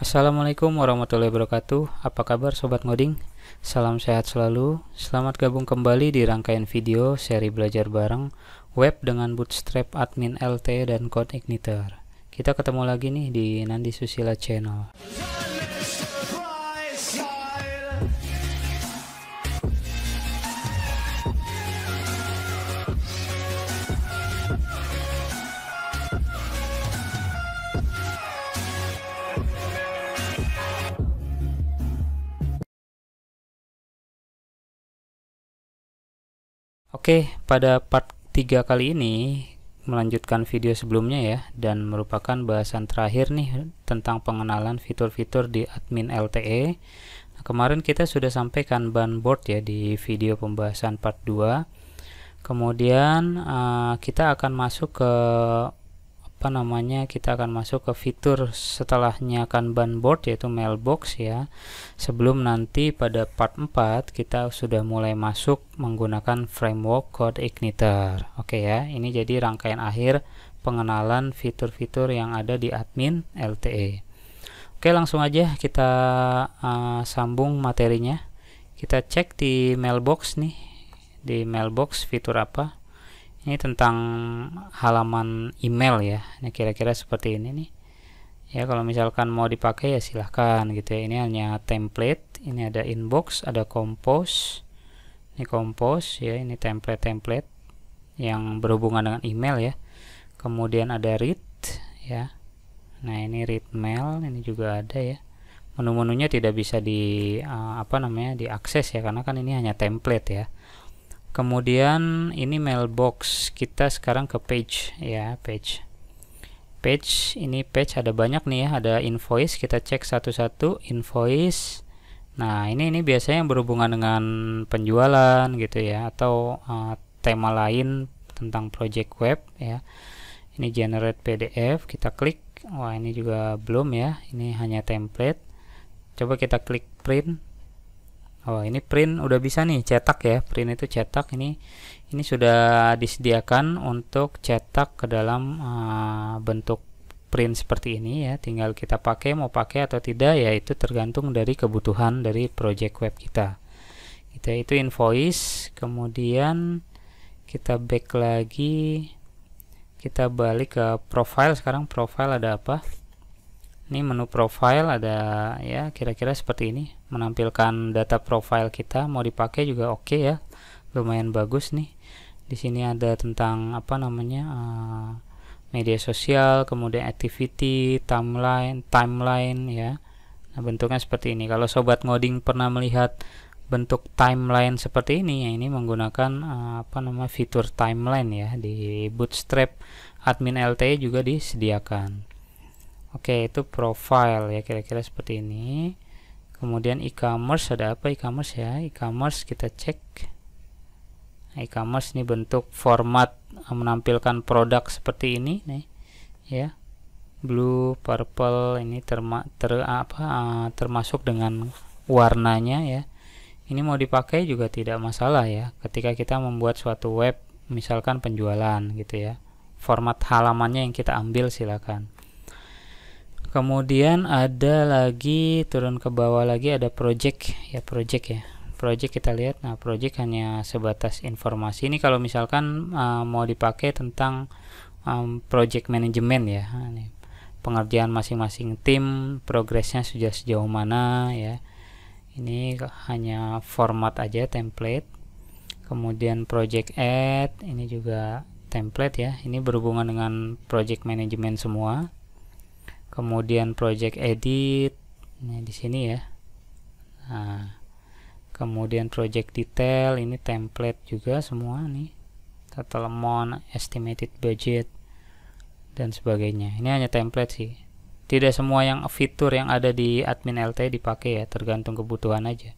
Assalamualaikum warahmatullahi wabarakatuh Apa kabar Sobat Ngoding? Salam sehat selalu Selamat gabung kembali di rangkaian video seri belajar bareng Web dengan Bootstrap Admin LT dan Code Igniter Kita ketemu lagi nih di Nandi Susila Channel Oke, pada part 3 kali ini melanjutkan video sebelumnya ya dan merupakan bahasan terakhir nih tentang pengenalan fitur-fitur di admin LTE. Nah, kemarin kita sudah sampaikan ban board ya di video pembahasan part 2. Kemudian uh, kita akan masuk ke apa namanya kita akan masuk ke fitur setelahnya ban board yaitu mailbox ya sebelum nanti pada part 4 kita sudah mulai masuk menggunakan framework code igniter oke ya ini jadi rangkaian akhir pengenalan fitur-fitur yang ada di admin LTE oke langsung aja kita uh, sambung materinya kita cek di mailbox nih di mailbox fitur apa ini tentang halaman email ya ini kira-kira seperti ini nih ya kalau misalkan mau dipakai ya silahkan gitu ya ini hanya template ini ada inbox ada compose ini compose ya ini template-template yang berhubungan dengan email ya kemudian ada read ya nah ini read mail ini juga ada ya menu-menunya tidak bisa di eh, apa namanya diakses ya karena kan ini hanya template ya kemudian ini mailbox kita sekarang ke page ya page page ini page ada banyak nih ya ada invoice kita cek satu-satu invoice nah ini ini biasanya yang berhubungan dengan penjualan gitu ya atau uh, tema lain tentang project web ya ini generate PDF kita klik wah ini juga belum ya ini hanya template coba kita klik print Oh, ini print udah bisa nih cetak ya. Print itu cetak ini ini sudah disediakan untuk cetak ke dalam uh, bentuk print seperti ini ya. Tinggal kita pakai mau pakai atau tidak ya itu tergantung dari kebutuhan dari project web kita. Kita itu invoice, kemudian kita back lagi kita balik ke profile sekarang profile ada apa? ini menu profile ada ya kira-kira seperti ini menampilkan data profile kita mau dipakai juga oke okay ya lumayan bagus nih di sini ada tentang apa namanya uh, media sosial kemudian activity timeline timeline ya nah bentuknya seperti ini kalau sobat ngoding pernah melihat bentuk timeline seperti ini ya ini menggunakan uh, apa nama fitur timeline ya di Bootstrap admin LTE juga disediakan Oke, itu profile ya kira-kira seperti ini. Kemudian e-commerce ada apa e-commerce ya? E-commerce kita cek. E-commerce ini bentuk format eh, menampilkan produk seperti ini nih. Ya. Blue, purple ini terma, ter apa eh, termasuk dengan warnanya ya. Ini mau dipakai juga tidak masalah ya. Ketika kita membuat suatu web misalkan penjualan gitu ya. Format halamannya yang kita ambil silakan kemudian ada lagi turun ke bawah lagi ada project ya project ya project kita lihat nah project hanya sebatas informasi ini kalau misalkan uh, mau dipakai tentang um, project management ya ini pengerjaan masing-masing tim progresnya sudah sejauh mana ya ini hanya format aja template kemudian project add ini juga template ya ini berhubungan dengan project management semua kemudian project edit ini di sini ya nah, kemudian project detail ini template juga semua nih total amount estimated budget dan sebagainya ini hanya template sih tidak semua yang fitur yang ada di admin LT dipakai ya tergantung kebutuhan aja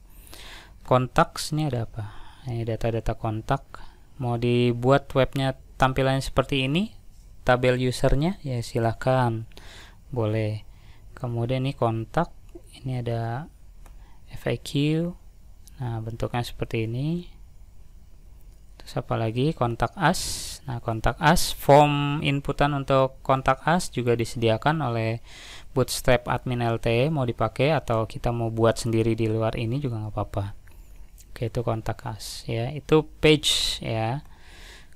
kontak ini ada apa ini data-data kontak mau dibuat webnya tampilannya seperti ini tabel usernya ya silahkan boleh kemudian ini kontak ini ada FAQ nah bentuknya seperti ini terus apa lagi kontak as nah kontak as form inputan untuk kontak as juga disediakan oleh bootstrap admin LTE mau dipakai atau kita mau buat sendiri di luar ini juga nggak apa-apa oke itu kontak as ya itu page ya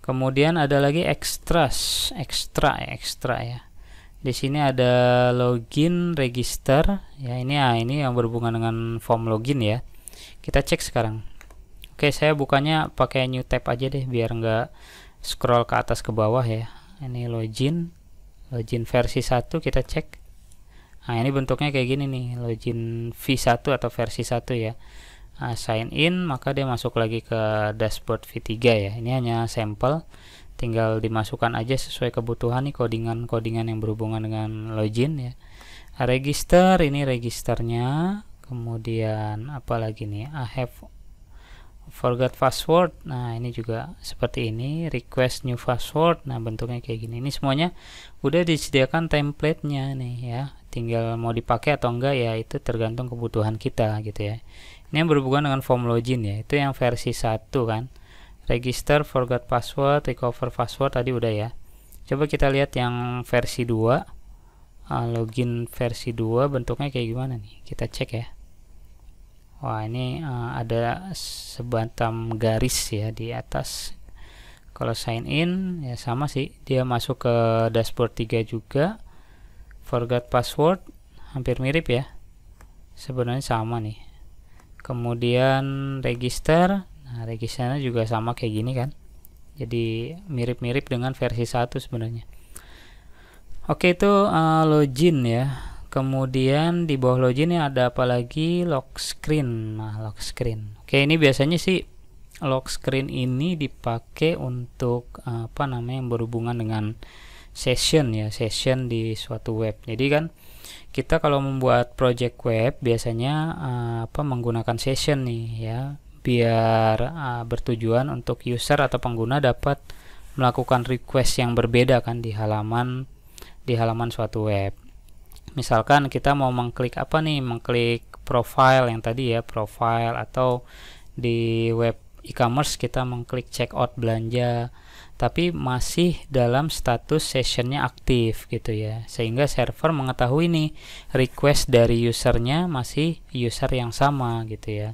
kemudian ada lagi extras extra ya extra ya di sini ada login register ya ini ah ini yang berhubungan dengan form login ya kita cek sekarang oke saya bukanya pakai new tab aja deh biar nggak scroll ke atas ke bawah ya ini login login versi 1 kita cek nah ini bentuknya kayak gini nih login v1 atau versi 1 ya nah, sign in maka dia masuk lagi ke dashboard v3 ya ini hanya sampel tinggal dimasukkan aja sesuai kebutuhan nih codingan-codingan yang berhubungan dengan login ya register ini registernya kemudian apalagi nih I have forgot password nah ini juga seperti ini request new password nah bentuknya kayak gini ini semuanya udah disediakan templatenya nih ya tinggal mau dipakai atau enggak ya itu tergantung kebutuhan kita gitu ya ini yang berhubungan dengan form login ya itu yang versi satu kan register forgot password recover password tadi udah ya coba kita lihat yang versi 2 ah, login versi 2 bentuknya kayak gimana nih kita cek ya wah ini ah, ada sebantam garis ya di atas kalau sign in ya sama sih dia masuk ke dashboard 3 juga forgot password hampir mirip ya sebenarnya sama nih kemudian register nah registernya juga sama kayak gini kan jadi mirip-mirip dengan versi 1 sebenarnya oke itu uh, login ya kemudian di bawah login ya ada apa lagi lock screen nah lock screen oke ini biasanya sih lock screen ini dipakai untuk uh, apa namanya yang berhubungan dengan session ya session di suatu web jadi kan kita kalau membuat project web biasanya uh, apa menggunakan session nih ya biar uh, bertujuan untuk user atau pengguna dapat melakukan request yang berbeda kan di halaman di halaman suatu web. Misalkan kita mau mengklik apa nih? Mengklik profile yang tadi ya, profile atau di web e-commerce kita mengklik checkout belanja tapi masih dalam status sessionnya aktif gitu ya sehingga server mengetahui nih request dari usernya masih user yang sama gitu ya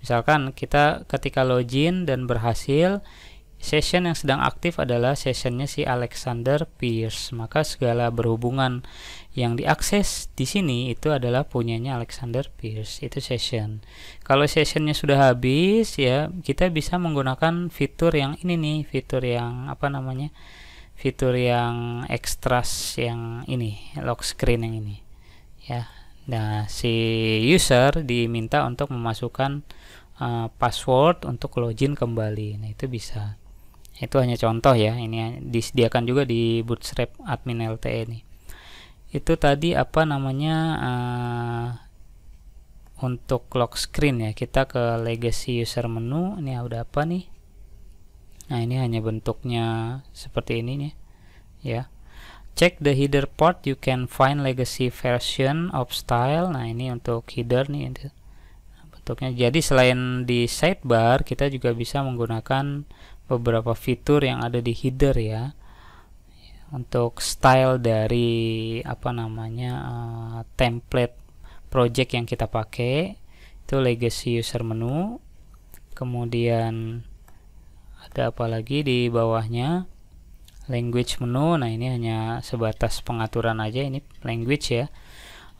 Misalkan kita ketika login dan berhasil, session yang sedang aktif adalah sessionnya si Alexander Pierce. Maka segala berhubungan yang diakses di sini itu adalah punyanya Alexander Pierce. Itu session. Kalau sessionnya sudah habis ya kita bisa menggunakan fitur yang ini nih, fitur yang apa namanya? Fitur yang extras yang ini, lock screen yang ini. Ya, Nah, si user diminta untuk memasukkan uh, password untuk login kembali. Nah, itu bisa. Itu hanya contoh ya. Ini ya, disediakan juga di Bootstrap admin LTE ini. Itu tadi apa namanya uh, untuk lock screen ya. Kita ke legacy user menu. Ini udah apa nih? Nah, ini hanya bentuknya seperti ini nih. Ya check the header port you can find legacy version of style nah ini untuk header nih bentuknya jadi selain di sidebar kita juga bisa menggunakan beberapa fitur yang ada di header ya untuk style dari apa namanya uh, template project yang kita pakai itu legacy user menu kemudian ada apa lagi di bawahnya language menu nah ini hanya sebatas pengaturan aja ini language ya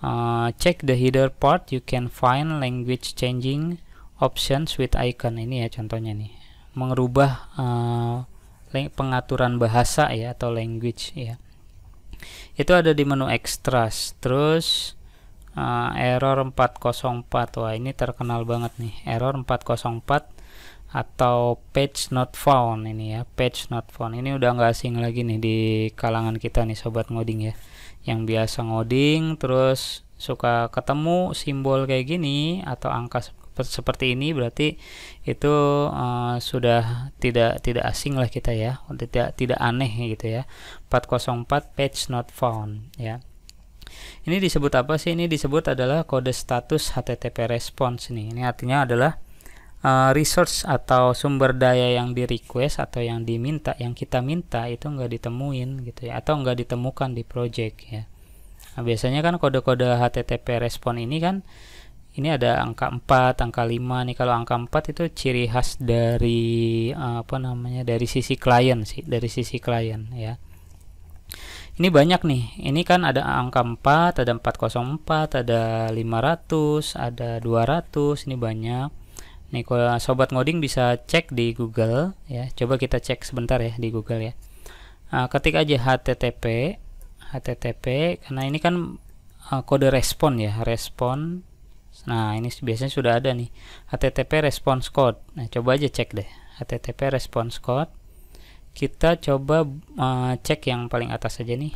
uh, check the header part you can find language changing options with icon ini ya contohnya nih mengubah uh, eh, pengaturan bahasa ya atau language ya itu ada di menu extras terus uh, error 404 wah ini terkenal banget nih error 404 atau page not found ini ya page not found ini udah nggak asing lagi nih di kalangan kita nih sobat ngoding ya yang biasa ngoding terus suka ketemu simbol kayak gini atau angka seperti ini berarti itu uh, sudah tidak tidak asing lah kita ya tidak tidak aneh gitu ya 404 page not found ya ini disebut apa sih ini disebut adalah kode status HTTP response nih ini artinya adalah uh, eh, resource atau sumber daya yang di request atau yang diminta yang kita minta itu nggak ditemuin gitu ya atau nggak ditemukan di project ya nah, biasanya kan kode-kode HTTP respon ini kan ini ada angka 4, angka 5 nih. Kalau angka 4 itu ciri khas dari eh, apa namanya? dari sisi klien sih, dari sisi klien ya. Ini banyak nih. Ini kan ada angka 4, ada 404, ada 500, ada 200, ini banyak. Nih kalau sobat ngoding bisa cek di Google ya. Coba kita cek sebentar ya di Google ya. Nah, ketik aja http http karena ini kan uh, kode respon ya, respon. Nah, ini biasanya sudah ada nih. http response code. Nah, coba aja cek deh. http response code. Kita coba uh, cek yang paling atas aja nih.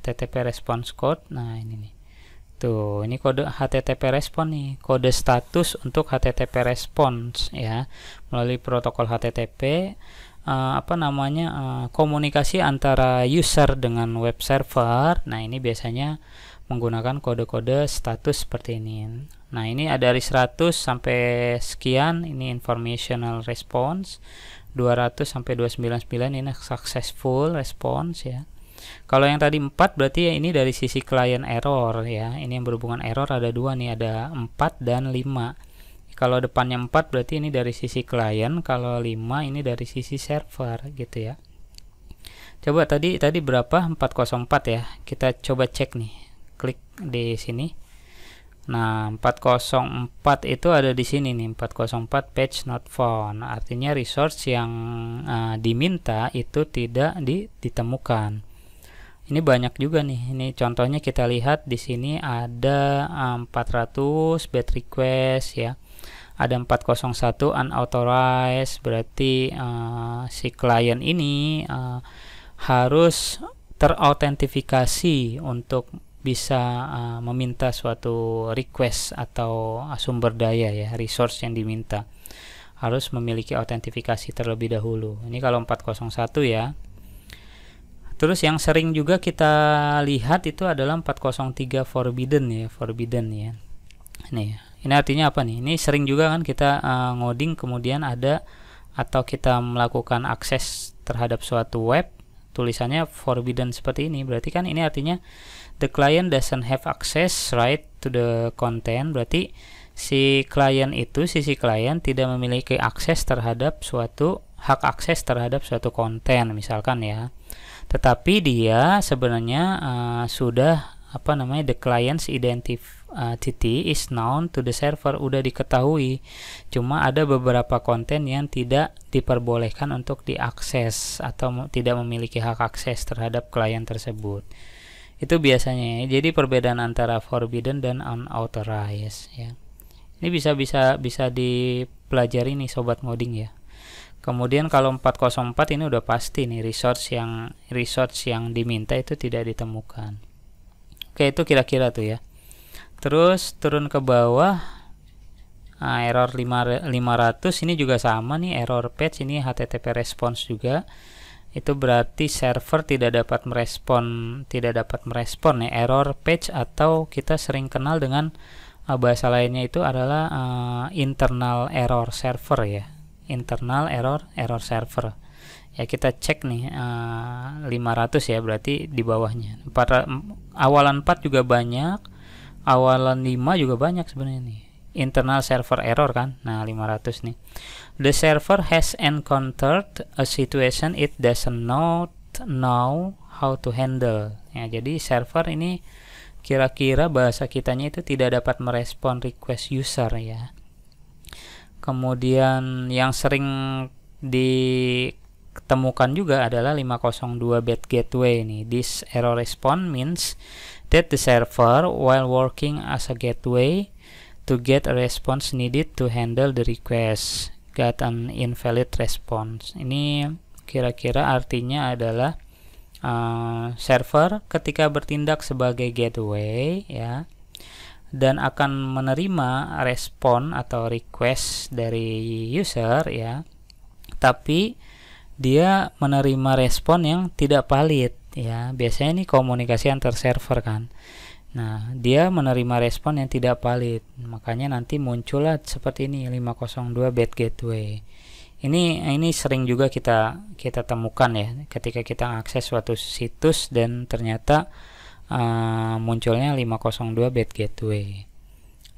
http response code. Nah, ini nih. Tuh, gitu. ini kode HTTP respon nih, kode status untuk HTTP response ya. Melalui protokol HTTP uh, eh, apa namanya? Uh, komunikasi antara user dengan web server. Nah, ini biasanya menggunakan kode-kode status seperti ini. Nah, ini ada dari 100 sampai sekian ini informational response, 200 sampai 299 ini successful response ya. Kalau yang tadi 4 berarti ya ini dari sisi client error ya. Ini yang berhubungan error ada dua nih, ada 4 dan 5. Kalau depannya 4 berarti ini dari sisi client, kalau 5 ini dari sisi server gitu ya. Coba tadi tadi berapa? 404 ya. Kita coba cek nih. Klik di sini. Nah, 404 itu ada di sini nih, 404 page not found. Artinya resource yang uh, diminta itu tidak di, ditemukan ini banyak juga nih ini contohnya kita lihat di sini ada 400 eh, bad request ya ada 401 unauthorized berarti uh, si klien ini uh, harus terautentifikasi untuk bisa uh, meminta suatu request atau sumber daya ya resource yang diminta harus memiliki autentifikasi terlebih dahulu ini kalau 401 ya Terus yang sering juga kita lihat itu adalah 403 forbidden ya, forbidden ya. Nih, ini artinya apa nih? Ini sering juga kan kita uh, ngoding kemudian ada atau kita melakukan akses terhadap suatu web tulisannya forbidden seperti ini. Berarti kan ini artinya the client doesn't have access right to the content. Berarti si klien itu sisi klien tidak memiliki akses terhadap suatu hak akses terhadap suatu konten misalkan ya tetapi dia sebenarnya uh, sudah apa namanya the client's eh, identity is known to the server udah diketahui cuma ada beberapa konten yang tidak diperbolehkan untuk diakses atau tidak memiliki hak akses terhadap klien tersebut itu biasanya ya. jadi perbedaan antara forbidden dan unauthorized ya ini bisa bisa bisa dipelajari nih sobat modding ya Kemudian kalau 404 ini udah pasti nih resource yang resource yang diminta itu tidak ditemukan. Oke, itu kira-kira tuh ya. Terus turun ke bawah nah, error 500 ini juga sama nih error page ini HTTP response juga. Itu berarti server tidak dapat merespon, tidak dapat merespon ya error page atau kita sering kenal dengan ah, bahasa lainnya itu adalah uh, internal error server ya internal error error server ya kita cek nih 500 eh, ya berarti di bawahnya pada awalan 4 juga banyak awalan 5 juga banyak sebenarnya nih internal server error kan nah 500 nih the server has encountered a situation it doesn't know know how to handle ya jadi server ini kira-kira bahasa kitanya itu tidak dapat merespon request user ya kemudian yang sering ditemukan juga adalah 502 bad gateway ini this error response means that the server while working as a gateway to get a response needed to handle the request got an invalid response ini kira-kira artinya adalah uh, server ketika bertindak sebagai gateway ya dan akan menerima respon atau request dari user ya tapi dia menerima respon yang tidak valid ya biasanya ini komunikasi antar server kan nah dia menerima respon yang tidak valid makanya nanti muncullah seperti ini 502 bad gateway ini ini sering juga kita kita temukan ya ketika kita akses suatu situs dan ternyata uh, munculnya 502 bad gateway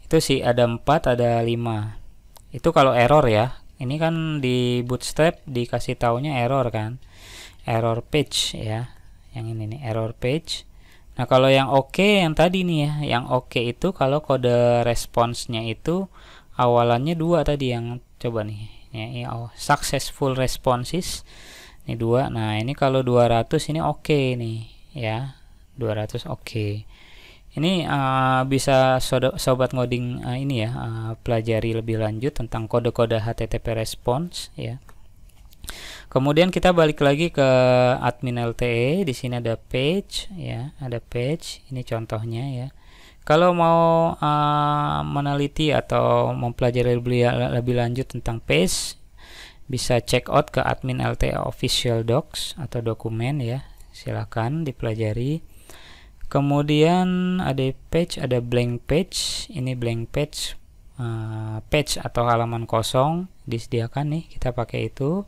itu sih ada 4 ada 5 itu kalau error ya ini kan di bootstrap dikasih taunya error kan error page ya yang ini nih error page nah kalau yang oke okay, yang tadi nih ya yang oke okay itu kalau kode responsnya itu awalannya dua tadi yang coba nih ya, oh, successful responses ini dua nah ini kalau 200 ini oke okay nih ya 200 oke okay. ini uh, bisa sobat, ngoding uh, ini ya uh, pelajari lebih lanjut tentang kode-kode HTTP response ya kemudian kita balik lagi ke admin LTE di sini ada page ya ada page ini contohnya ya kalau mau uh, meneliti atau mempelajari ya, lebih, lanjut tentang page, bisa check out ke admin LTE official docs atau dokumen ya. Silahkan dipelajari kemudian ada page ada blank page ini blank page uh, page atau halaman kosong disediakan nih kita pakai itu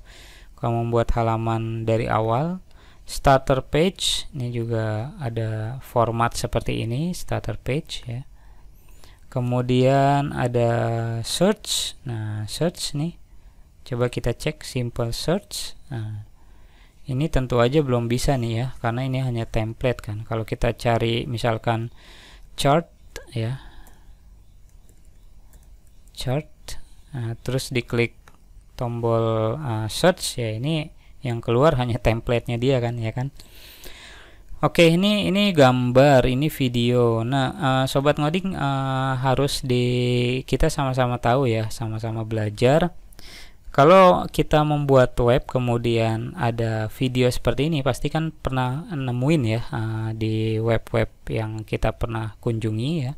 kalau membuat halaman dari awal starter page ini juga ada format seperti ini starter page ya kemudian ada search nah search nih coba kita cek simple search nah ini tentu aja belum bisa nih ya karena ini hanya template kan kalau kita cari misalkan chart ya chart nah, terus diklik tombol uh, search ya ini yang keluar hanya templatenya dia kan ya kan Oke ini ini gambar ini video nah uh, sobat ngoding uh, harus di kita sama-sama tahu ya sama-sama belajar kalau kita membuat web kemudian ada video seperti ini pasti kan pernah nemuin ya eh, di web-web yang kita pernah kunjungi ya.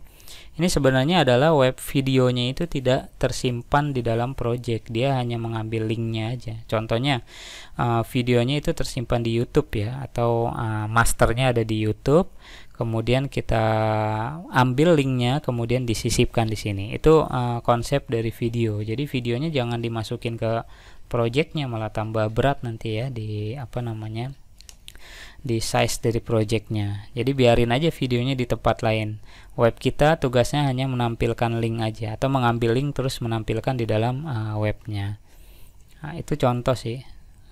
Ini sebenarnya adalah web videonya itu tidak tersimpan di dalam project, dia hanya mengambil linknya aja. Contohnya eh, videonya itu tersimpan di YouTube ya atau eh, masternya ada di YouTube kemudian kita ambil linknya kemudian disisipkan di sini itu uh, konsep dari video jadi videonya jangan dimasukin ke projectnya malah tambah berat nanti ya di apa namanya di size dari projectnya jadi biarin aja videonya di tempat lain web kita tugasnya hanya menampilkan link aja atau mengambil link terus menampilkan di dalam uh, webnya nah, itu contoh sih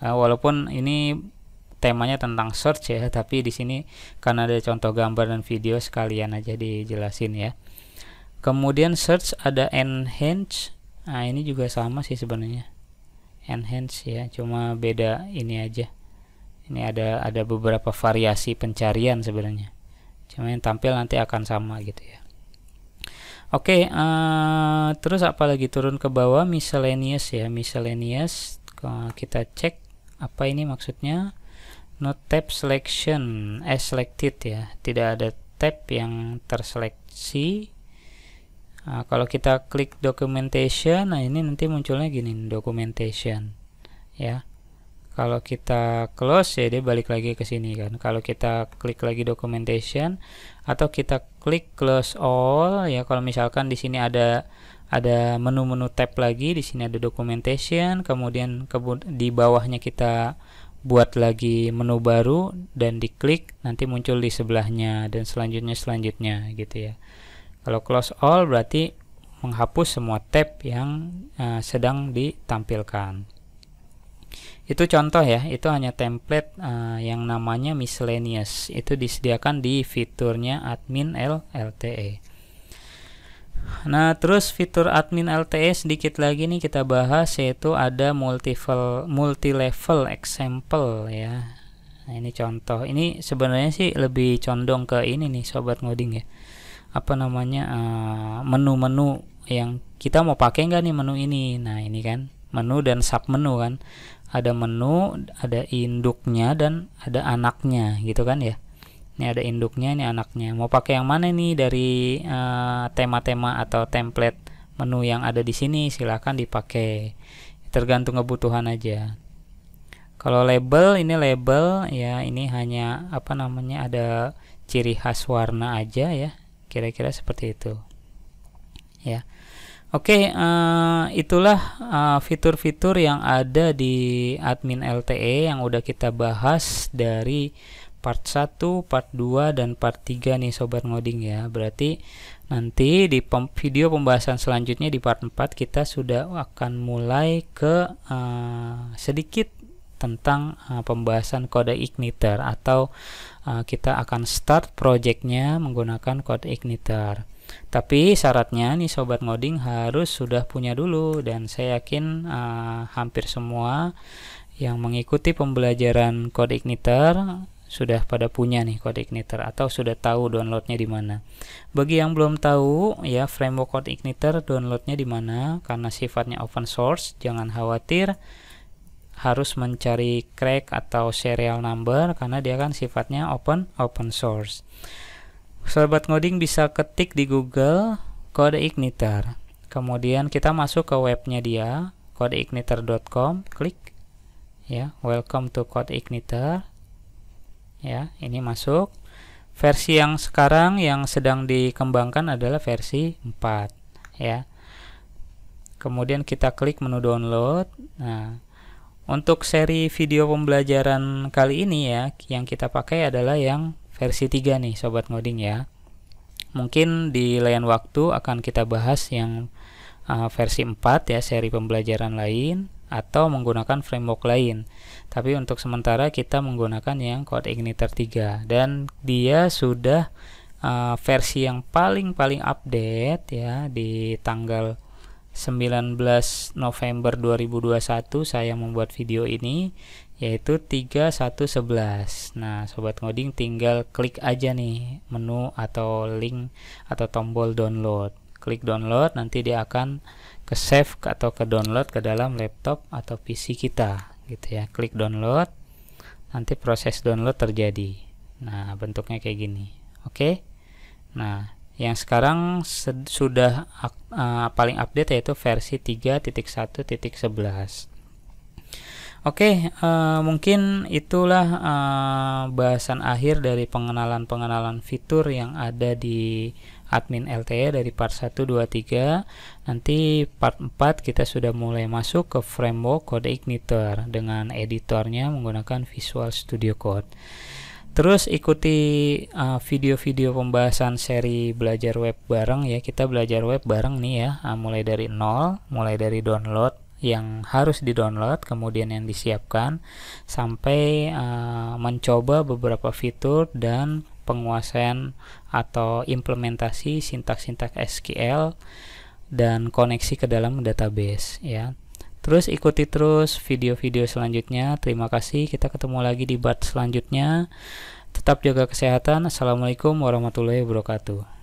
uh, walaupun ini temanya tentang search ya tapi di sini karena ada contoh gambar dan video sekalian aja dijelasin ya kemudian search ada enhance nah ini juga sama sih sebenarnya enhance ya cuma beda ini aja ini ada ada beberapa variasi pencarian sebenarnya cuma yang tampil nanti akan sama gitu ya Oke, okay, uh, eh, terus apalagi turun ke bawah miscellaneous ya, miscellaneous kita cek apa ini maksudnya no tab selection as selected ya tidak ada tab yang terseleksi nah, kalau kita klik documentation nah ini nanti munculnya gini documentation ya kalau kita close ya dia balik lagi ke sini kan kalau kita klik lagi documentation atau kita klik close all ya kalau misalkan di sini ada ada menu-menu tab lagi di sini ada documentation kemudian ke, di bawahnya kita buat lagi menu baru dan diklik nanti muncul di sebelahnya dan selanjutnya selanjutnya gitu ya kalau close all berarti menghapus semua tab yang uh, sedang ditampilkan itu contoh ya itu hanya template uh, yang namanya miscellaneous itu disediakan di fiturnya admin LLTE Nah, terus fitur admin LTE sedikit lagi nih kita bahas yaitu ada multiple multi level example ya. Nah, ini contoh. Ini sebenarnya sih lebih condong ke ini nih sobat ngoding ya. Apa namanya eh, menu-menu uh, yang kita mau pakai nggak nih menu ini. Nah, ini kan menu dan sub menu kan. Ada menu, ada induknya dan ada anaknya gitu kan ya ini ada induknya ini anaknya mau pakai yang mana nih dari eh, tema-tema uh, atau template menu yang ada di sini silahkan dipakai tergantung kebutuhan aja kalau label ini label ya ini hanya apa namanya ada ciri khas warna aja ya kira-kira seperti itu ya Oke, okay, uh, eh, itulah eh, fitur-fitur uh, yang ada di admin LTE yang udah kita bahas dari part 1, part 2, dan part 3 nih sobat ngoding ya. Berarti nanti di video pembahasan selanjutnya di part 4 kita sudah akan mulai ke uh, sedikit tentang uh, pembahasan kode igniter atau uh, kita akan start projectnya menggunakan kode igniter. Tapi syaratnya nih sobat ngoding harus sudah punya dulu dan saya yakin uh, hampir semua yang mengikuti pembelajaran kode igniter sudah pada punya nih code igniter atau sudah tahu downloadnya di mana. Bagi yang belum tahu ya framework code igniter downloadnya di mana karena sifatnya open source jangan khawatir harus mencari crack atau serial number karena dia kan sifatnya open open source. Sobat ngoding bisa ketik di Google code igniter. Kemudian kita masuk ke webnya dia codeigniter.com klik ya welcome to code igniter ya ini masuk versi yang sekarang yang sedang dikembangkan adalah versi 4 ya kemudian kita klik menu download nah untuk seri video pembelajaran kali ini ya yang kita pakai adalah yang versi 3 nih sobat ngoding ya mungkin di lain waktu akan kita bahas yang uh, versi 4 ya seri pembelajaran lain atau menggunakan framework lain. Tapi untuk sementara kita menggunakan yang Code Igniter 3 dan dia sudah uh, versi yang paling-paling update ya di tanggal 19 November 2021 saya membuat video ini yaitu 3111. Nah, sobat ngoding tinggal klik aja nih menu atau link atau tombol download klik download nanti dia akan ke save atau ke download ke dalam laptop atau PC kita gitu ya klik download nanti proses download terjadi nah bentuknya kayak gini oke okay? nah yang sekarang sudah uh, paling update yaitu versi 3.1.11 oke okay, uh, eh, mungkin itulah uh, bahasan akhir dari pengenalan-pengenalan fitur yang ada di admin LTE dari part 1, 2, 3 nanti part 4 kita sudah mulai masuk ke framework kode igniter dengan editornya menggunakan Visual Studio Code Terus ikuti uh, video-video uh, pembahasan seri belajar web bareng ya. Kita belajar web bareng nih ya, uh, mulai dari nol, mulai dari download yang harus di-download, kemudian yang disiapkan sampai uh, mencoba beberapa fitur dan penguasaan atau implementasi sintak-sintak SQL dan koneksi ke dalam database ya. Terus ikuti terus video-video selanjutnya. Terima kasih. Kita ketemu lagi di batch selanjutnya. Tetap jaga kesehatan. Assalamualaikum warahmatullahi wabarakatuh.